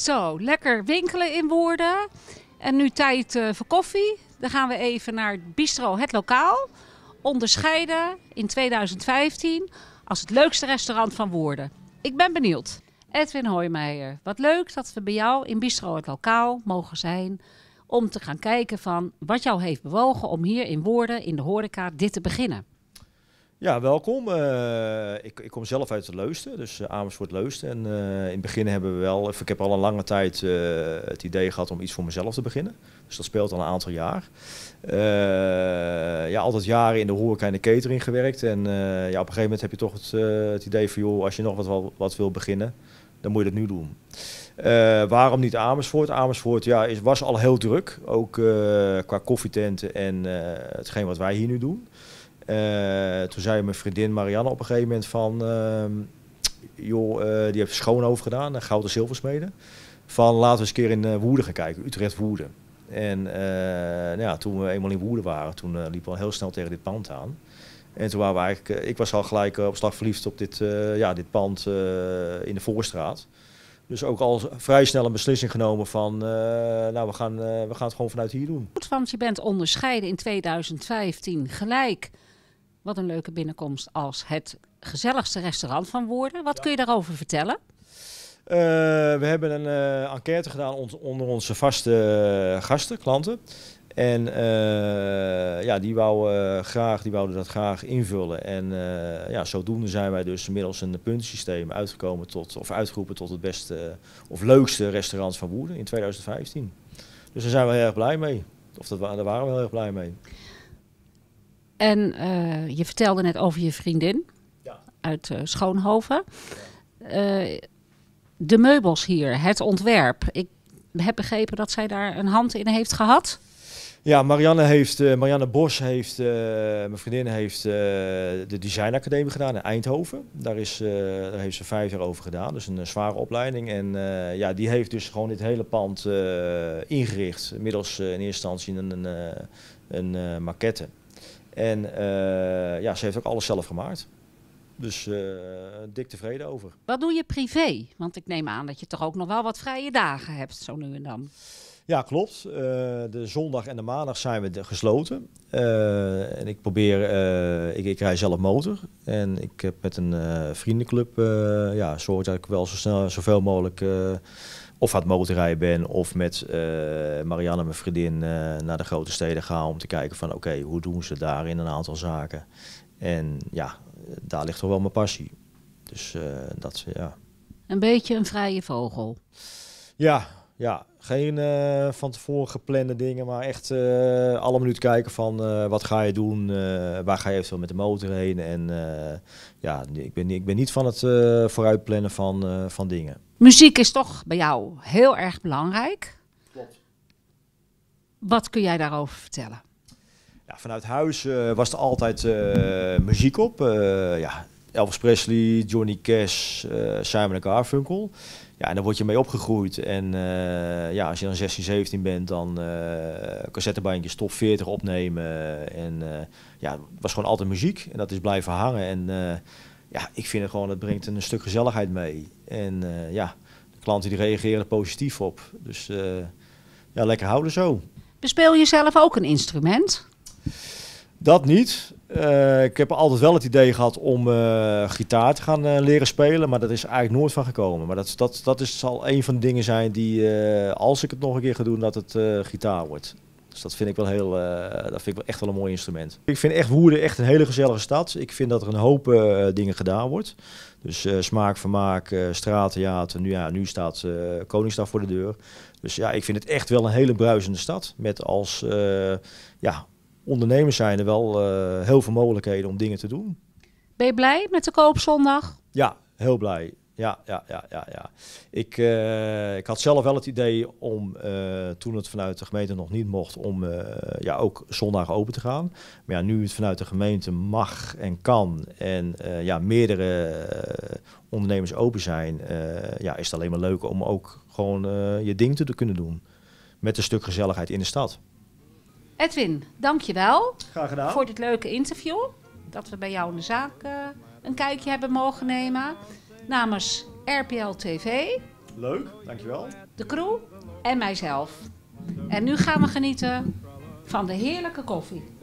Zo, lekker winkelen in woorden. En nu tijd eh, voor koffie. Dan gaan we even naar Bistro Het Lokaal. Onderscheiden in 2015 als het leukste restaurant van Woerden. Ik ben benieuwd. Edwin Hoijmeijer, wat leuk dat we bij jou in Bistro Het Lokaal mogen zijn... om te gaan kijken van wat jou heeft bewogen om hier in Woerden in de horeca dit te beginnen. Ja, welkom. Eh, ik, ik, kom zelf uit Leusden, dus eh, Amersfoort Leusden. En eh, in het begin hebben we wel, ik heb al een lange tijd het idee gehad om iets voor mezelf te beginnen. Dus dat speelt al een aantal jaar. ja, altijd jaren in de horeca en de catering gewerkt. En ja, op een gegeven moment heb je toch het, het idee van, joh, als je nog wat, wat, wil beginnen, dan moet je dat nu doen. waarom niet Amersfoort? Amersfoort ja, is, was al heel druk, ook qua koffietenten en hetgeen wat wij hier nu doen. Eh, toen zei mijn vriendin Marianne op een gegeven moment van... Ehm, joh, eh, die heeft schoon gedaan, een eh, gouden zilversmeden. Van laten we eens een keer in Woerden gaan kijken, Utrecht Woerden. En nou ja, toen we eenmaal in Woerden waren, toen liep we al heel snel tegen dit pand aan. En toen waren we eigenlijk, ik was al gelijk op slag verliefd op dit, ja, dit pand in de Voorstraat. Dus ook al vrij snel een beslissing genomen van, nou we gaan, we gaan het gewoon vanuit hier doen. Goed, want je bent onderscheiden in 2015 gelijk wat een leuke binnenkomst als het gezelligste restaurant van Woerden. Wat kun je daarover vertellen? Eh, we hebben een eh, enquête gedaan onder onze vaste eh, gasten, klanten. En ja, die, wou, graag, die wouden dat graag invullen. En ja, zodoende zijn wij dus middels een puntensysteem uitgekomen tot, of uitgeroepen tot het beste of leukste restaurant van Woerden in 2015. Dus daar zijn we heel erg blij mee. Of dat, daar waren we heel erg blij mee. En eh, je vertelde net over je vriendin ja. uit eh, Schoonhoven. Eh, de meubels hier, het ontwerp. Ik heb begrepen dat zij daar een hand in heeft gehad. Ja, Marianne, heeft, Marianne Bos heeft, mijn vriendin heeft de designacademie gedaan in Eindhoven. Daar, is, daar heeft ze vijf jaar over gedaan, dus een zware opleiding. En ja, die heeft dus gewoon dit hele pand ingericht. Middels in eerste instantie een, een, een maquette. En eh, ja, ze heeft ook alles zelf gemaakt. Dus eh, dik tevreden over. Wat doe je privé? Want ik neem aan dat je toch ook nog wel wat vrije dagen hebt, zo nu en dan. Ja, klopt. Eh, de zondag en de maandag zijn we gesloten. en ik probeer, ik, rij zelf motor. En ik heb met een vriendenclub, ja, zorg dat ik wel zo snel, zoveel mogelijk of aan het motorrijden ben, of met eh, Marianne, mijn vriendin, eh, naar de grote steden gaan om te kijken van oké, hoe doen ze daar in een aantal zaken. En ja, daar ligt toch wel mijn passie. Dus uh, dat, ja. Een beetje een vrije vogel. Ja, ja, geen eh, van tevoren geplande dingen, maar echt eh, alle minuut kijken van eh, wat ga je doen, waar ga je eventueel met de motor heen. En ja, ik ben, ik ben niet van het vooruitplannen van, van dingen. Muziek is toch bij jou heel erg belangrijk. Wat kun jij daarover vertellen? Ja, vanuit huis was er altijd muziek op. ja, Elvis Presley, Johnny Cash, eh, Simon Garfunkel. Ja, en daar word je mee opgegroeid. En eh, ja, als je dan 16, 17 bent, dan uh, cassettebandjes top 40 opnemen. En ja, het was gewoon altijd muziek. En dat is blijven hangen. En ja, ik vind het gewoon, het brengt een stuk gezelligheid mee. En ja, de klanten die reageren positief op. Dus ja, lekker houden zo. Bespeel je zelf ook een instrument? Dat niet. Eh, ik heb altijd wel het idee gehad om eh, gitaar te gaan eh, leren spelen, maar dat is eigenlijk nooit van gekomen. Maar dat, dat, dat is, zal een van de dingen zijn die, als ik het nog een keer ga doen, dat het gitaar wordt. Dus dat vind ik wel heel, dat vind ik wel echt wel een mooi instrument. Ik vind echt Woerden echt een hele gezellige stad. Ik vind dat er een hoop dingen gedaan wordt. Dus smaak, vermaak, straattheater. Nu, ja, nu staat Koningsdag voor de deur. Dus ja, ik vind het echt wel een hele bruisende stad. Met als ja, ondernemers zijn er wel eh, heel veel mogelijkheden om dingen te doen. Ben je blij met de koop zondag? Ja, heel blij. Ja, ja, ja, ja. ja. Ik, eh, ik had zelf wel het idee om, eh, toen het vanuit de gemeente nog niet mocht, om ja, ook zondag open te gaan. Maar ja, nu het vanuit de gemeente mag en kan en ja, meerdere ondernemers open zijn, ja, is het alleen maar leuk om ook gewoon je ding te kunnen doen. Met een stuk gezelligheid in de stad. Edwin, dankjewel. Graag gedaan. Voor dit leuke interview. Dat we bij jou in de zaak eh, een kijkje hebben mogen nemen. Namens RPL TV. Leuk, dankjewel. De crew en mijzelf. En nu gaan we genieten van de heerlijke koffie.